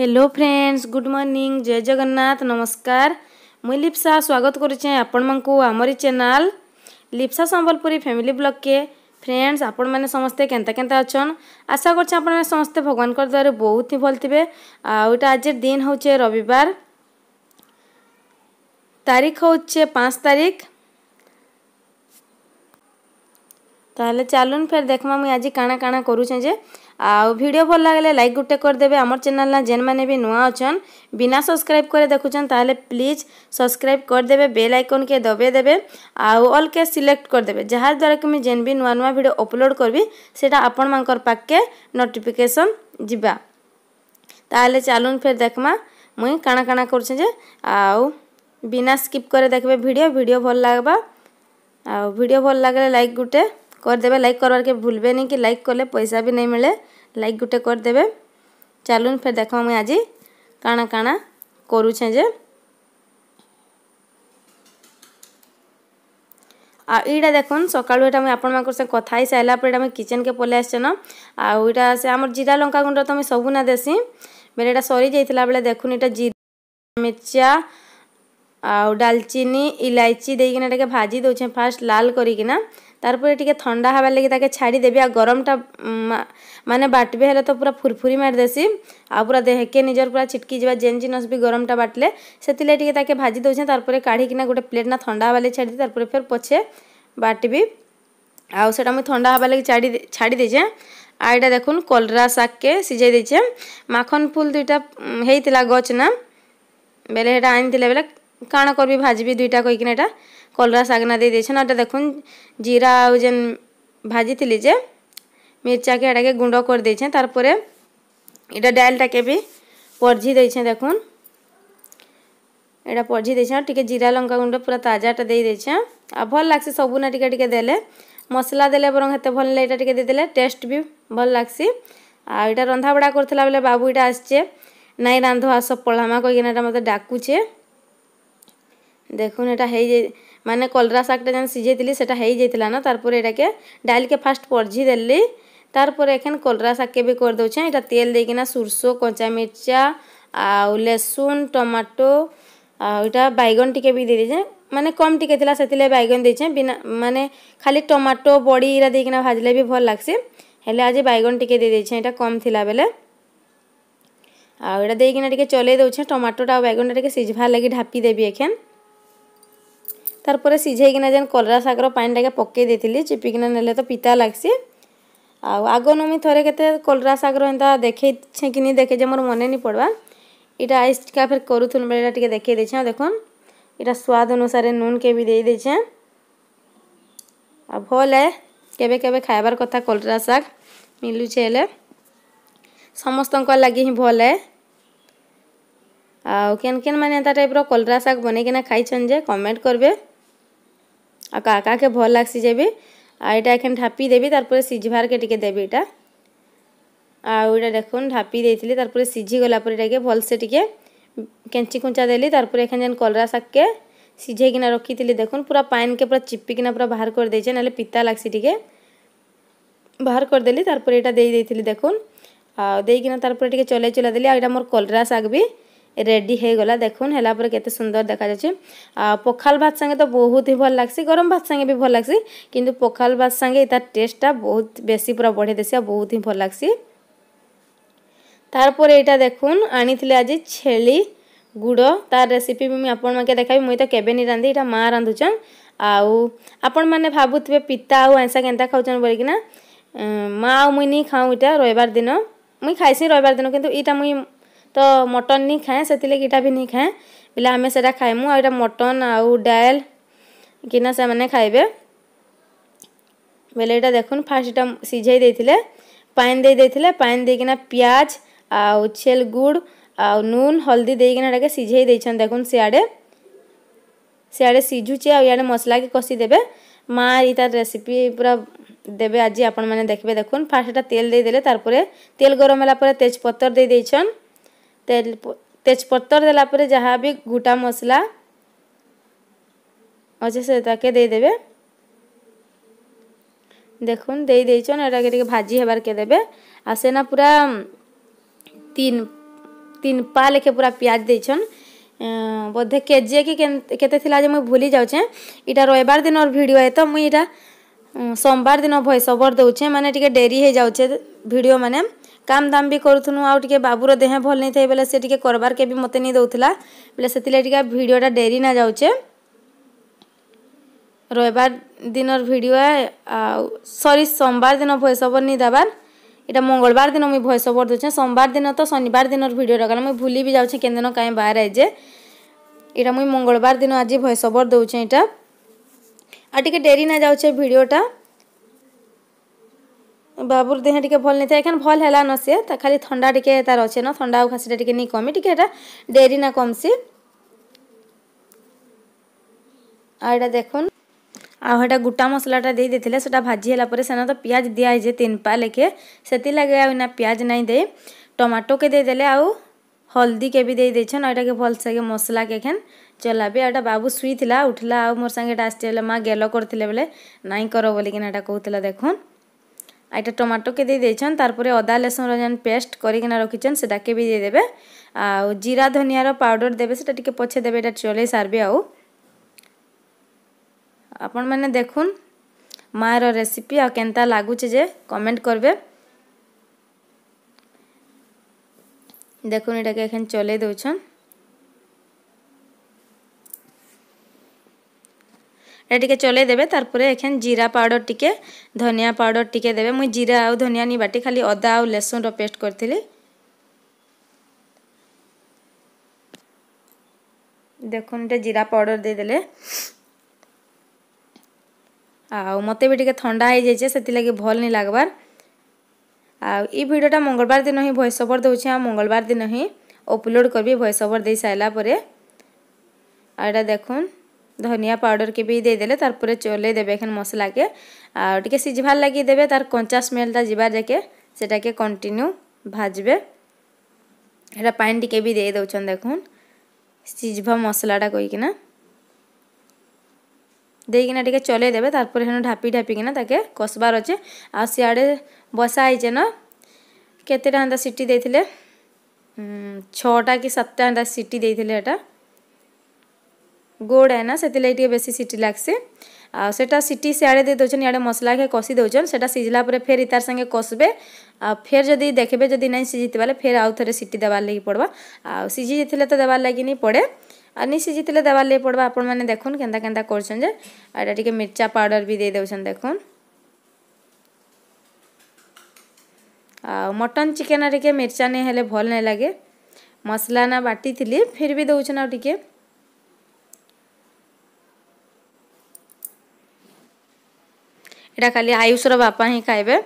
hello friends good morning Jai Jagannath নমস্কার মুই লিপসা স্বাগত করছে আপনার আমার চ্যানেল লিপসা সম্বলপুরী ফ্যামিলি ব্লগকে ফ্রেন্ডস আপন মানে সমস্তে কেনতা কেনতা অছন আশা করছি আপনার সমস্তে ভগবানকর দ্বারা বহুত হি ভাল থিবে আইটা আজের দিন হচ্ছে রবিবার তারিখ হচ্ছে পাঁচ তারিখ তাহলে চালুন ফের দেখমা মুই আজি কাণা কাণা করুছে যে আউ ভিডিও ভাল লাগলে লাইক গোটে করিদেবে আমার চ্যানেল না যেন মানে বি নূয়া অছন বিনা সবসক্রাইব করে দেখুছেন তাহলে প্লিজ সবসক্রাইব করিদেবে বেল আইকন কে দবে দেবে আউ অল কে সিলেক্ট করিদেবে যাহার দ্বারা কি মুই যেন বি নূয়া নূয়া ভিডিও অপলোড করবি সেটা আপন মানকর পাককে নোটিফিকেশন যা তাহলে চালুন ফের দেখমা মুই কাণা কাণা করছে যে আউ বিনা স্কিপ করে দেখবে ভিডিও ভিডিও ভাল লাগবা আউ ভিডিও ভাল লাগলে লাইক গোটে କରିଦେବେ ଲାଇକ୍ କରବାର୍କେ ଭୁଲବେନି କି ଲାଇକ୍ କଲେ ପଇସା ବି ନାଇଁ ମିଳେ ଲାଇକ୍ ଗୋଟେ କରିଦେବେ ଚାଲୁନ୍ ଫେର୍ ଦେଖ ମୁଇଁ ଆଜି କାଣା କାଣା କରୁଛେଁ ଯେ ଆଉ ଇଟା ଦେଖୁନ୍ ସକାଳୁ ଏଇଟା ମୁଇଁ ଆପଣମାନଙ୍କର ସାଙ୍ଗେ କଥା ହେଇସାରିଲା ପରେ ଏଇଟା ମୁଇଁ କିଚେନ୍କେ ପଲେଇ ଆସିଛେନ ଆଉ ଇଟା ସେ ଆମର ଜିରା ଲଙ୍କା ଗୁଣ୍ଡ ତ ମୁଇଁ ସବୁ ନା ଦେସି ବେଲେ ଏଇଟା ସରିଯାଇଥିଲା ବେଲେ ଦେଖୁନ୍ ଇଟା ଜିରା ମିର୍ଚା ଆଉ ଡାଲଚିନି ଇଲାଇଚି ଦେଇକିନା ଏଟାକେ ଭାଜି ଦେଉଛେଁ ଫାର୍ଷ୍ଟ ଲାଲ କରିକିନା তারপরে টিকে থন্ডা হবার লাগে তাকে ছাড়ি দেবি আর গরমটা মানে বাটবে হলে তো পুরা ফুরফুরি মারিদেসি আর পুরা দেহকে নিজের পুরা ছিটকি যা যে জিনিস বি গরমটা বাটলে সেতিলে টিকে তাকে ভাজি দেছে তারপরে কাঢ়িকিনা গোটে প্লেট না থন্ডা হবার লাগি ছাড়ি তারপরে ফের পছে বাটবি আর সেটা আমি থন্ডা হবার লাগে ছাড়ি ছাড়ি দিয়েছে আর এটা দেখুন কলরা শাককে সিজাই দিয়েছে মাখন ফুল দুইটা হয়েছিল গছ না বেলে সেটা আনিলে বেলে কাণ করবি ভাজবি দুইটা কইকিনা এটা কলরা ଶାଗନା ଦେଇ ଦେଇଛନ୍ ଏଇଟା ଦେଖୁନ୍ ଜିରା ଆଉ ଯେନ୍ ଭାଜିଥିଲି ଯେ ମିର୍ଚାକେ ଏଟାକେ ଗୁଣ୍ଡ କରିଦେଇଛେଁ ତାର୍ ପରେ ଏଇଟା ଡାଲ୍ଟାକେ ବି ପର୍ଝି ଦେଇଛେଁ ଦେଖୁନ୍ ଏଇଟା ପର୍ଝି ଦେଇଛେଁ ଟିକେ ଜିରା ଲଙ୍କା ଗୁଣ୍ଡ ପୁରା ତାଜାଟା ଦେଇ ଦେଇଛେଁ ଆଉ ଭଲ୍ ଲାଗ୍ସି ସବୁନା ଟିକେ ଟିକେ ଦେଲେ ମସଲା ଦେଲେ ବରଂ ହେତେ ଭଲ୍ ନାଇଁ ଏଇଟା ଟିକେ ଦେଇଦେଲେ ଟେଷ୍ଟ ବି ଭଲ୍ ଲାଗ୍ସି ଆଉ ଏଇଟା ରନ୍ଧାବଢ଼ା କରୁଥିଲା ବେଲେ ବାବୁ ଏଇଟା ଆସିଛେ ନାଇଁ ରାନ୍ଧ ଆସ ପଢ଼ାମା କହିକିନା ଏଇଟା ମୋତେ ଡାକୁଛେ দেখুন এটা হয়ে যাই মানে কলরা শাকটা যেন সিঝাইলি সেটা হয়ে যাই না তারপরে এটাকে ডাইলকে ফার্স্ট পরঝি দিলি তারপরে এখন কলরা শাককে বি করে দেছে এটা তেল দিয়ে দিয়েকিনা সোরষ কঞ্চা মির্চা আউ লেসুন টমাটো আউ বাইগন টিকে বি দিয়ে মানে কম টিকে লা সেলে বাইগন দিয়েছে বিনা মানে খালি টমাটো বড়ি এরা দিয়েকিনা ভাজলে বি ভাল লাগছে হলে আজ বাইগন টিকে দিয়ে দিয়েছে এটা কম লা বেলে ଆଉ ଏଇଟା ଦେଇକିନା ଟିକେ ଚଲେଇ ଦେଉଛେ ଟମାଟୋଟା ଆଉ ବାଇଗଣଟା ଟିକେ ସିଝବାର୍ ଲାଗି ଢାପି ଦେବି ଏଖେନ୍ তারপরে সিঝাইকিনা যেন কলরা শাকর পানিটাকে পকাই দিয়ে চিপিকিনা নেলে তো পিতা লাগছে ଆଉ ଆଗ ନ ମୁଇଁ ଥରେ କେତେ କଲରା ଶାଗର ଏନ୍ତା ଦେଖେଇଛେ କି ନି ଦେଖେ ଯେ ମୋର ମନେ ନି ପଡ଼ବା ଇଟା ଆଇସ୍ କା ଫେର୍ କରୁଥିଲୁ ବେଲେ ଇଟା ଟିକେ ଦେଖେଇ ଦେଇଛେଁ ଆଉ ଦେଖୁନ୍ ଇଟା ସ୍ୱାଦ ଅନୁସାରେ ନୁନ୍କେ ବି ଦେଇ ଦେଇଛେଁ ଆଉ ଭଲ୍ ଏ କେବେ କେବେ ଖାଇବାର୍ କଥା କଲରା ଶାଗ ମିଲୁଛେ ହେଲେ ସମସ୍ତଙ୍କ ଲାଗି ହିଁ ଭଲ୍ ଏ ଆଉ କେନ୍ କେନ୍ ମାନେ ଏନ୍ତା ଟାଇପ୍ର କଲରା ଶାଗ ବନେଇକିନା ଖାଇଛନ୍ ଯେ କମେଣ୍ଟ କରବେ ଆଉ କାହାକେ ଭଲ୍ ଲାଗ୍ସି ଯେ ବି ଆଉ ଏଇଟା ଏଖେନ୍ ଢାପି ଦେବି ତାର୍ପରେ ସିଝବାର୍କେ ଟିକେ ଦେବି ଏଇଟା ଆଉ ଏଇଟା ଦେଖୁନ୍ ଢାପି ଦେଇଥିଲି ତାର୍ପରେ ସିଝିଗଲା ପରେ ଏଇଟାକେ ଭଲ୍ସେ ଟିକେ କେଞ୍ଚି କୁଞ୍ଚା ଦେଲି ତାର୍ପରେ ଏଖେନ୍ ଯେନ୍ କଲରା ଶାଗ୍କେ ସିଝେଇକିନା ରଖିଥିଲି ଦେଖୁନ୍ ପୁରା ପାଏନ୍କେ ପୁରା ଚିପିକିନା ପୁରା ବାହାର କରିଦେଇଛେ ନହେଲେ ପିତା ଲାଗ୍ସି ଟିକେ ବାହାର କରିଦେଲି ତାର୍ପରେ ଏଇଟା ଦେଇଦେଇଥିଲି ଦେଖୁନ୍ ଆଉ ଦେଇକିନା ତାର୍ପରେ ଟିକେ ଚଲେଇ ଚଲା ଦେଲି ଆଉ ଏଇଟା ମୋର କଲରା ଶାଗ୍ ବି ରେଡ଼ି ହେଇଗଲା ଦେଖୁନ୍ ହେଲା ପରେ କେତେ ସୁନ୍ଦର ଦେଖାଯାଉଛି ଆଉ ପଖାଲ ଭାତ ସାଙ୍ଗେ ତ ବହୁତ ହି ଭଲ ଲାଗ୍ସି ଗରମ ଭାତ ସାଙ୍ଗେ ବି ଭଲ ଲାଗ୍ସି କିନ୍ତୁ ପଖାଲ ଭାତ ସାଙ୍ଗେ ତାର ଟେଷ୍ଟଟା ବହୁତ ବେଶୀ ପୁରା ବଢ଼େଇ ଦେସି ଆଉ ବହୁତ ହିଁ ଭଲ ଲାଗ୍ସି ତାରପରେ ଏଇଟା ଦେଖୁନ୍ ଆଣିଥିଲେ ଆଜି ଛେଳି ଗୁଡ଼ ତାର ରେସିପି ବି ମୁଁ ଆପଣମାନକେ ଦେଖାବି ମୁଇଁ ତ କେବେ ନି ରାନ୍ଧି ଏଇଟା ମା ରାନ୍ଧୁଛନ୍ ଆଉ ଆପଣମାନେ ଭାବୁଥିବେ ପିତା ଆଉ ଆଇଁଷା କେନ୍ତା ଖାଉଛନ୍ ବୋଲିକିନା ମା ଆଉ ମୁଇଁ ନି ଖାଉଁ ଇଟା ରବିବାର ଦିନ ମୁଇଁ ଖାଇସି ରବିବାର ଦିନ କିନ୍ତୁ ଇଟା ମୁଇଁ तो मटन नहीं खाएँ से लगे इटा भी नहीं खाएँ बोले आम से खाएँ आईटा मटन आउ डाल कि खाइबे बोले यहाँ देख फास्टा सीझे दे पैन दे पैन देकना पिज आल गुड़ आ नून हल्दी देकना सीझे देखें सियाड़े सियाड़े सीझुचे आड़े मसला के कषि देवे माँ यार रेसीपी पूरा देवे आज आप देखिए देख फास्टा तेल देदे तार तेल गरम होगापर तेजपतर देदेन दे তেজপত্র দেলাপরে যা বি গোটা মশলা অছে সেটাকে দিয়েদেবে দেখুন দিয়ে দিয়েছন এটাকে টিকে ভাজি হবারকে দেবে আর সেনা পুরা তিন তিন পা লেখে পুরা পিঁয়াজ দিয়েছন ବୋଧେ କେଜିଏ କି କେତେ ଥିଲା ଯେ ମୁଇଁ ଭୁଲି ଯାଉଛେଁ ଇଟା ରବିବାର ଦିନର ଭିଡ଼ିଓ ଏ ତ ମୁଇଁ ଇଟା ସୋମବାର ଦିନ ଭଏସ୍ ଓଭର୍ ଦେଉଛେଁ ମାନେ ଟିକେ ଡେରି ହେଇଯାଉଛେ ଭିଡ଼ିଓ ମାନେ কাম দাম ବି କରୁଥିଲୁ ଆଉ ଟିକେ ବାବୁର দেহে ଭଲ ନାଇଁ থাকে ବେଲେ ସେ ଟିକେ করবার ବି ମୋତେ ନେଇ ଦେଉଥିଲା ବେଲେ ସେଥିଲାଗି ଟିକେ ଭିଡ଼ିଓଟା ଡେରି ନା ଯାଉଛେ ରବିବାର ଦିନର ଭିଡ଼ିଓ ଆଉ ସରି ସୋମବାର ଦିନ ଭଏସ୍ ଓଭର୍ ଦେବାର୍ এটা মঙ্গলবার দিন মুই ভয়েস ওভর দেছে সোমবার দিন তো শনিবার দিনের ভিডিও রাখলাম মুই ভুলি বি যাচ্ছি কেন কাই বার যে এটা মুই মঙ্গলবার দিন আজ ভয়েস ওভর দেছে এটা আর টিকি ডেরি না যাচ্ছে ভিডিওটা ବାବୁର ଦେହ ଟିକେ ଭଲ ନେଇଥାଏ ଏଖାନ ଭଲ ହେଲାନ ସେ ଖାଲି ଥଣ୍ଡା ଟିକେ ତାର ଅଛେ ନ ଥଣ୍ଡା ଆଉ ଖାସିଟା ଟିକେ ନେଇ କମି ଟିକେ ଏଇଟା ଡେରି ନା କମ୍ସି ଆଉ ଏଇଟା ଦେଖୁନ୍ ଆଉ ହେଟା ଗୁଟା ମସଲାଟା ଦେଇ ଦେଇଥିଲେ ସେଟା ଭାଜି ହେଲା ପରେ ସେନ ତ ପିଆଜ ଦିଆ ହେଇଛେ ତିନପା ଲେଖେ ସେଥିଲାଗି ଆଉ ନା ପିଆଜ ନାଇଁ ଦେଇ ଟମାଟୋକେ ଦେଇଦେଲେ ଆଉ ହଳଦୀକେ ବି ଦେଇ ଦେଇଛନ୍ ଆଉ ଏଇଟାକେ ଭଲସେକେ ମସଲାକେ ଏଖେନ୍ ଚଲାବେ ଆଉ ଏଇଟା ବାବୁ ଶୁଇଥିଲା ଉଠିଲା ଆଉ ମୋର ସାଙ୍ଗେ ଏଇଟା ଆସିଛି ବୋଲେ ମା' ଗେଲ କରିଥିଲେ ବୋଲେ ନାଇଁ କର ବୋଲିକିନା ଏଇଟା କହୁଥିଲା ଦେଖୁନ୍ এটা টমাটোকে দিয়ে দিয়েছেন তারপরে অদা লেসুনর যেন পেস্ট করিকিনা রখিছেন সেটাকে বি দিয়ে দেবে আউ জিরা ধনিয়ার পাউডর দেবে সেটা টিকে পছে দেবে এটা চলাই সারবে আউ আপন মানে দেখুন মায়ের রেসিপি আর কেনতা লাগুছে যে কমেন্ট করবে দেখুন এটাকে এখানে চলে দেছেন এটা টিকে চলাই দেবে তারপরে এখানে জিরা পাউডর টিকে ধনিয়া পাউডর টিকে দেবে মুই জিরা আউ ধনিয়া নি বাটি খালি অদা আউ লেসুন পেস্ট করছিলি দেখুন এটা জিরা পাউডর দিয়ে দেলে আউ মতে বি টিকে থন্ডা হয়ে যাইছে সেতিলাগি ভল নি লাগবার আউ এই ভিডিওটা মঙ্গলবার দিন হি ভয়েস ওভর দেউছি আউ মঙ্গলবার দিন হি অপলোড করবি ভয়েস ওভর দিয়ে সারা পরে আর এটা দেখুন ধনিয়া পাউডরকে বি দিয়েদেলে তারপরে চলাই দেবে এখানে মশলাকে আর টিকে সিঝবার লাগি দেবে তার কঞ্চা স্মেলটা যা যাকে সেটাকে কন্টিনিউ ভাজবে এটা পানি টিকে বি দিয়ে দেছেন দেখুন সিঝবা মশলাটা কইকিনা ଦେଇକିନା ଟିକେ ଚଲେଇ ଦେବେ ତାପରେ ହେନ ଢାପି ଢାପିକିନା ତାକେ କଷବାର ଅଛେ ଆଉ ସିଆଡ଼େ ବସା ହେଇଛେ ନ କେତେଟା ଏନ୍ତା ସିଟି ଦେଇଥିଲେ ଛଅଟା କି ସାତଟା ଏନ୍ତା ସିଟି ଦେଇଥିଲେ ଏଟା गोड़ है ना से बेस सीटी लग्से आटा सीटी सियाड़े दे दौन इे मसला के कसी दौन से सीझला फेर इतार सागे कसबे आ फेर जदि देखे जदि ना सीझी थे फेर आउ थे सीटी देवार लगी पड़वा आ सीझी जाइले तो देवार लगे नहीं पड़े आ नहीं सीझी थे देवार लगे पड़वा आपण मैंने देखुन के करे मिर्चा पाउडर भी दे दौन देखुन आ मटन चिकेन टे मिर्चा नहीं हेल्ले भल नहीं लगे मसला ना बाटी थी फिर भी दौन आ ଏଇଟା ଖାଲି ଆୟୁଷର ବାପା ହିଁ ଖାଇବେ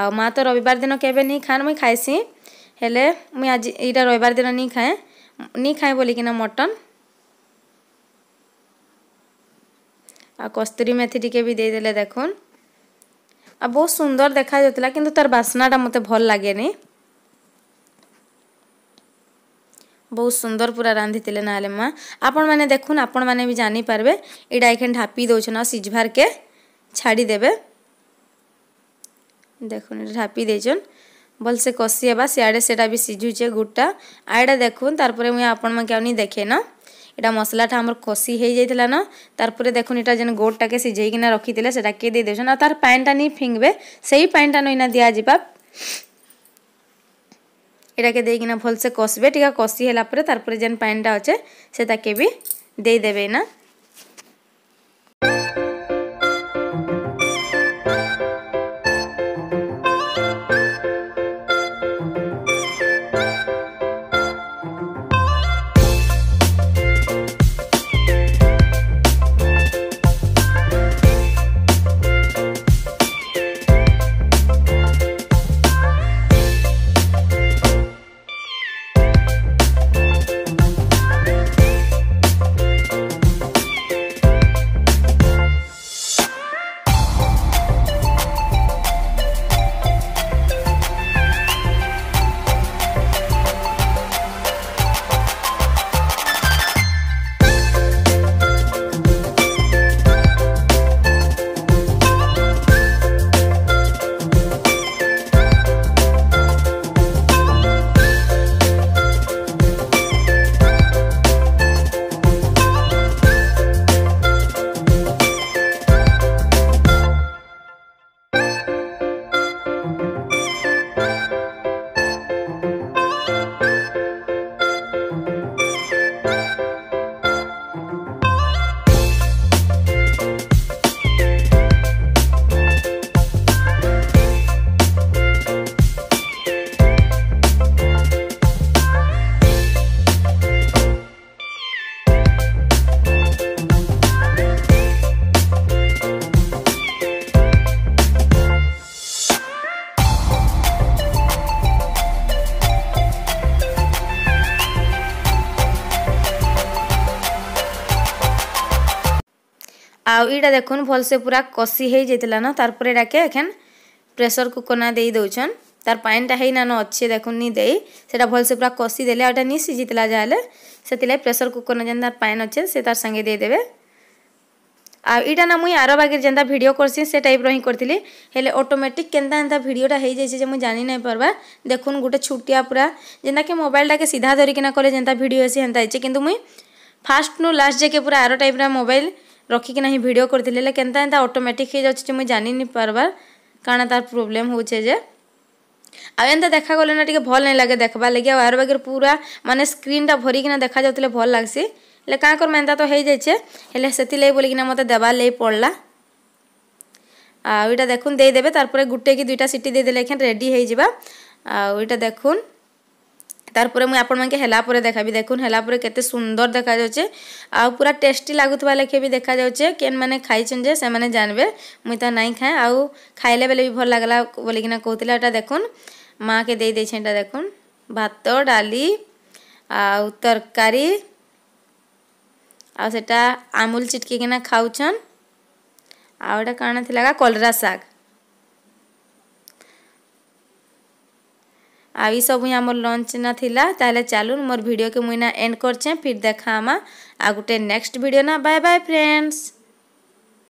ଆଉ ମା ତ ରବିବାର ଦିନ କେବେ ନେଇ ଖାଏନ୍ ମୁଇଁ ଖାଏସି ହେଲେ ମୁଇଁ ଆଜି ଏଇଟା ରବିବାର ଦିନ ନେଇ ଖାଏ ନେଇ ଖାଏ ବୋଲିକିନା ମଟନ୍ ଆଉ କସ୍ତୁରୀ ମେଥି ଟିକେ ବି ଦେଇଦେଲେ ଦେଖୁନ୍ ଆଉ ବହୁତ ସୁନ୍ଦର ଦେଖାଯାଉଥିଲା କିନ୍ତୁ ତାର ବାସ୍ନାଟା ମୋତେ ଭଲ ଲାଗେନି ବହୁତ ସୁନ୍ଦର ପୁରା ରାନ୍ଧିଥିଲେ ନାହେଲେ ମା ଆପଣମାନେ ଦେଖୁନ୍ ଆପଣମାନେ ବି ଜାଣିପାରିବେ ଏଇଟା ଏଖେନ୍ ଢାପି ଦେଉଛନ୍ ଆଉ ସିଝବାର୍କେ ଛାଡ଼ିଦେବେ দেখুন এটা ঢাপি দিয়েছন ଭଲସେ କଷିହେବା ସିଆଡ଼େ ସେଇଟା ବି ସିଝୁଛେ ଗୁଡ଼ଟା ଆଡ଼େ ଦେଖୁନ୍ ତାର୍ପରେ ମୁଇଁ ଆପଣମାନ୍କେ ଆଉ ନି ଦେଖେନ ଏଇଟା ମସଲାଟା ଆମର କଷି ହେଇଯାଇଥିଲା ନା ତାର୍ପରେ ଦେଖୁନ୍ ଏଇଟା ଯେନ୍ ଗୋଡ଼ଟାକେ ସିଝେଇକିନା ରଖିଥିଲେ ସେଟାକେ ଦେଇ ଦେଉଛନ୍ ଆଉ ତାର୍ ପାଏନ୍ଟା ନି ଫିଙ୍ଗବେ ସେଇ ପାଏନ୍ଟା ନଇନା ଦିଆଯିବା ଏଇଟାକେ ଦେଇକିନା ଭଲସେ କଷିବେ ଟିକେ କଷି ହେଲା ପରେ ତାର୍ପରେ ଯେନ୍ ପାଏନ୍ଟା ଅଛେ ସେଟାକେ ବି ଦେଇଦେବେ ନା আউ ইটা দেখুন ভালসে পুরা কষি হয়ে যাই না তারপরে এটাকে এখন প্রেসর কুকনা দিয়ে দেছন তার পানিটা হই না অছে দেখুন নি দেই সেটা ভালসে পুরা কষি দেলে ওটা নি সিঝি যাহলে সেলাই প্রেসর কুকরনে যেন তার পানি অছে সে তার সাথে দিয়ে দেবে আর এটা না মুই আরো আগে যেটা ভিডিও করছি সে টাইপর হি করি হলে অটোমেটিক কেনতা এনতা ভিডিওটা হয়ে যাইছে যে মুই জানি নাই পারবা দেখুন গোটে ছুটিয়া পুরা যেটাকে মোবাইলটাকে সিধা ধরিকিনা কলে যেটা ভিডিও আছে হেনতা হয়েছে কিন্তু মুই ফার্স্ট নু লাস্ট যাকে পুরা আরো টাইপরা মোবাইল ରଖିକି ହିଁ ଭିଡ଼ିଓ କରିଥିଲି ହେଲେ କେନ୍ତା ଏନ୍ତା ଅଟୋମେଟିକ୍ ହେଇଯାଉଛି ମୁଇଁ ଜାଣିନି ପାର୍ବାର୍ କାଣା ତାର ପ୍ରୋବ୍ଲେମ୍ ହଉଛେ ଯେ ଆଉ ଏନ୍ତା ଦେଖାଗଲେ ନା ଟିକେ ଭଲ୍ ନାଇଁ ଲାଗେ ଦେଖ୍ବାର୍ ଲାଗି ଆଉ ଆର୍ ବାଗିରେ ପୁରା ମାନେ ସ୍କ୍ରିନ୍ଟା ଭରିକିନା ଦେଖାଯାଉଥିଲେ ଭଲ୍ ଲାଗ୍ସି ହେଲେ କାଁ କର୍ମା ଏନ୍ତା ତ ହେଇଯାଇଛେ ହେଲେ ସେଥିର୍ଲାଗି ବୋଲିକିନା ମୋତେ ଦେବାର୍ ଲାଗି ପଡ଼୍ଲା ଆଉ ଇଟା ଦେଖୁନ୍ ଦେଇଦେବେ ତାର୍ପରେ ଗୁଟେ କି ଦୁଇଟା ସିଟି ଦେଇଦେଲେ ଏଖେନ୍ ରେଡ଼ି ହେଇଯିବା ଆଉ ଇଟା ଦେଖୁନ୍ তারপরে মুই আপনাদের হেলা পরে দেখাবি দেখুন হেলা পরে কেতে সুন্দর দেখা যাচ্ছে আউ পুরা টেস্টি লাগুতবা লেখে বি দেখা যাচ্ছে কেন মানে খাইছেন যে সে জানবে মুই তো নাই খায় আউ খাইলে বেলে বি ভাল লাগলা বলিকিনা কৌলে এটা দেখুন মাকে দিয়ে দিয়েছেন এটা দেখুন ভাত ডালি আউ তরকারি আউ সেটা আমুল চিটকিকিনা খাওছন আউ এটা কারণ লা কলরা শাগ आई सब आम लंच ना थिला ताले चलून मोर भिडियो के मुईना एंड करचे फिर देखा आमा आ गोटे नेक्स्ट भिडियो ना बाय बाय फ्रेंड्स